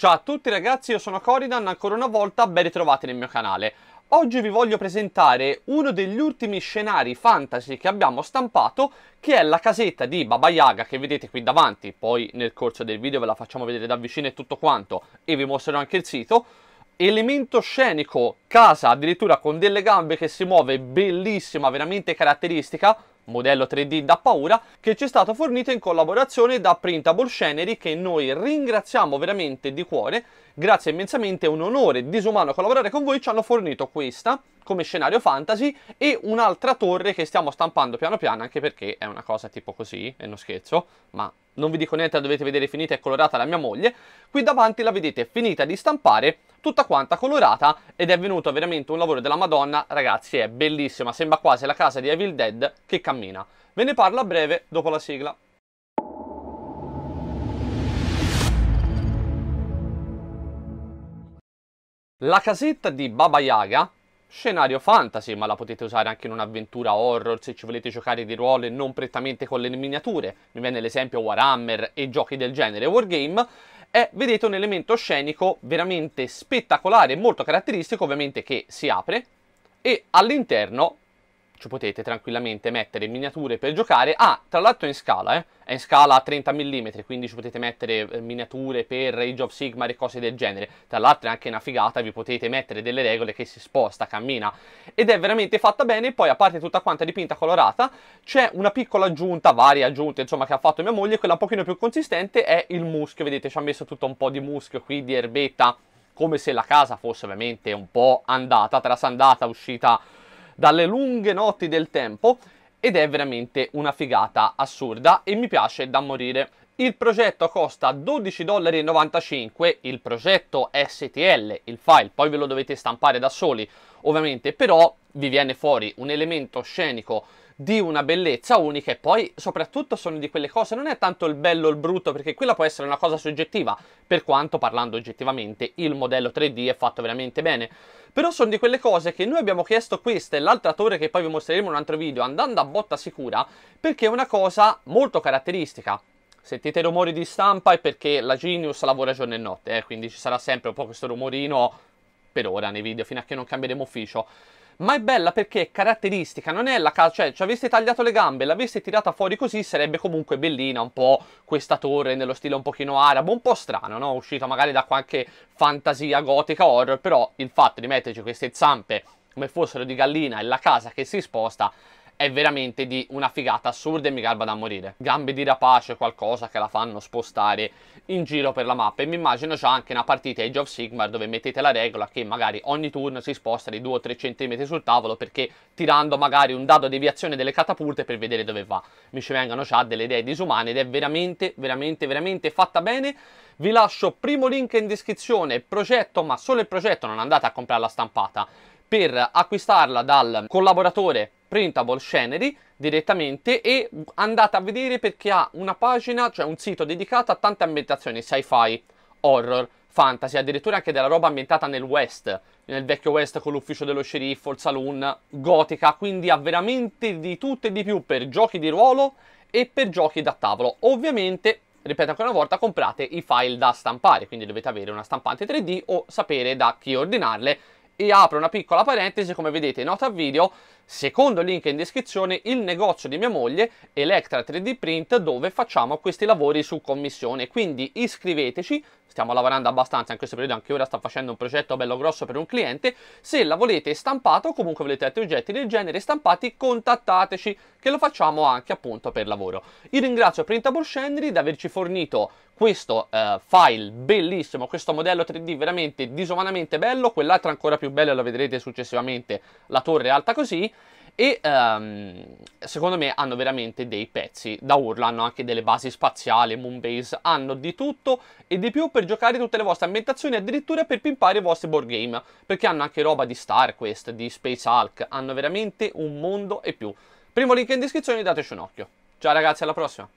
Ciao a tutti ragazzi, io sono Coridan, ancora una volta ben ritrovati nel mio canale. Oggi vi voglio presentare uno degli ultimi scenari fantasy che abbiamo stampato, che è la casetta di Baba Yaga che vedete qui davanti, poi nel corso del video ve la facciamo vedere da vicino e tutto quanto, e vi mostrerò anche il sito. Elemento scenico, casa addirittura con delle gambe che si muove, bellissima, veramente caratteristica, modello 3D da paura che ci è stato fornito in collaborazione da Printable Scenery che noi ringraziamo veramente di cuore grazie immensamente è un onore disumano collaborare con voi ci hanno fornito questa come scenario fantasy e un'altra torre che stiamo stampando piano piano anche perché è una cosa tipo così e non scherzo ma non vi dico niente, la dovete vedere finita e colorata la mia moglie, qui davanti la vedete finita di stampare, tutta quanta colorata ed è venuto veramente un lavoro della madonna, ragazzi è bellissima, sembra quasi la casa di Evil Dead che cammina. Ve ne parlo a breve dopo la sigla. La casetta di Baba Yaga scenario fantasy, ma la potete usare anche in un'avventura horror se ci volete giocare di ruolo e non prettamente con le miniature. Mi viene l'esempio Warhammer e giochi del genere Wargame. È, vedete, un elemento scenico veramente spettacolare e molto caratteristico, ovviamente che si apre e all'interno ci potete tranquillamente mettere miniature per giocare. Ah, tra l'altro è in scala, eh? è in scala a 30 mm, quindi ci potete mettere eh, miniature per Age of Sigmar e cose del genere. Tra l'altro è anche una figata, vi potete mettere delle regole che si sposta, cammina. Ed è veramente fatta bene, poi a parte tutta quanta dipinta colorata, c'è una piccola aggiunta, varie aggiunte insomma che ha fatto mia moglie, quella un pochino più consistente è il muschio, vedete ci ha messo tutto un po' di muschio qui, di erbetta, come se la casa fosse ovviamente un po' andata, trasandata, uscita dalle lunghe notti del tempo ed è veramente una figata assurda e mi piace da morire. Il progetto costa 12,95$, il progetto STL, il file, poi ve lo dovete stampare da soli, ovviamente, però vi viene fuori un elemento scenico di una bellezza unica e poi soprattutto sono di quelle cose, non è tanto il bello o il brutto perché quella può essere una cosa soggettiva, per quanto parlando oggettivamente il modello 3D è fatto veramente bene, però sono di quelle cose che noi abbiamo chiesto questa e l'altra torre che poi vi mostreremo in un altro video andando a botta sicura perché è una cosa molto caratteristica. Sentite i rumori di stampa è perché la Genius lavora giorno e notte, eh, quindi ci sarà sempre un po' questo rumorino per ora nei video fino a che non cambieremo ufficio ma è bella perché è caratteristica, non è la casa, cioè ci aveste tagliato le gambe e l'aveste tirata fuori così sarebbe comunque bellina, un po' questa torre nello stile un pochino arabo, un po' strano, no? Uscita magari da qualche fantasia gotica horror, però il fatto di metterci queste zampe come fossero di gallina e la casa che si sposta è veramente di una figata assurda e mi garba da morire. Gambe di rapace, qualcosa che la fanno spostare in giro per la mappa. E mi immagino già anche una partita Age of Sigmar dove mettete la regola che magari ogni turno si sposta di 2 o 3 cm sul tavolo perché tirando magari un dado deviazione delle catapulte per vedere dove va. Mi ci vengono già delle idee disumane ed è veramente, veramente, veramente fatta bene. Vi lascio primo link in descrizione, progetto, ma solo il progetto, non andate a comprare la stampata, per acquistarla dal collaboratore Printable Scenery direttamente e andate a vedere perché ha una pagina, cioè un sito dedicato a tante ambientazioni sci-fi, horror, fantasy, addirittura anche della roba ambientata nel West, nel vecchio West con l'ufficio dello sceriffo, il saloon, gotica, quindi ha veramente di tutto e di più per giochi di ruolo e per giochi da tavolo. Ovviamente, ripeto ancora una volta, comprate i file da stampare, quindi dovete avere una stampante 3D o sapere da chi ordinarle. E apro una piccola parentesi, come vedete, nota video, Secondo link in descrizione il negozio di mia moglie Electra 3D Print dove facciamo questi lavori su commissione, quindi iscriveteci, stiamo lavorando abbastanza in questo periodo, anche ora sta facendo un progetto bello grosso per un cliente, se la volete stampata o comunque volete altri oggetti del genere stampati contattateci che lo facciamo anche appunto per lavoro. Io ringrazio Printable Scenery di averci fornito questo eh, file bellissimo, questo modello 3D veramente disumanamente bello, quell'altro ancora più bello lo vedrete successivamente, la torre alta così, e um, secondo me hanno veramente dei pezzi da urla, hanno anche delle basi spaziali, moon base, hanno di tutto e di più per giocare tutte le vostre ambientazioni, addirittura per pimpare i vostri board game, perché hanno anche roba di StarQuest, di Space Hulk, hanno veramente un mondo e più. Primo link in descrizione, dateci un occhio. Ciao ragazzi, alla prossima!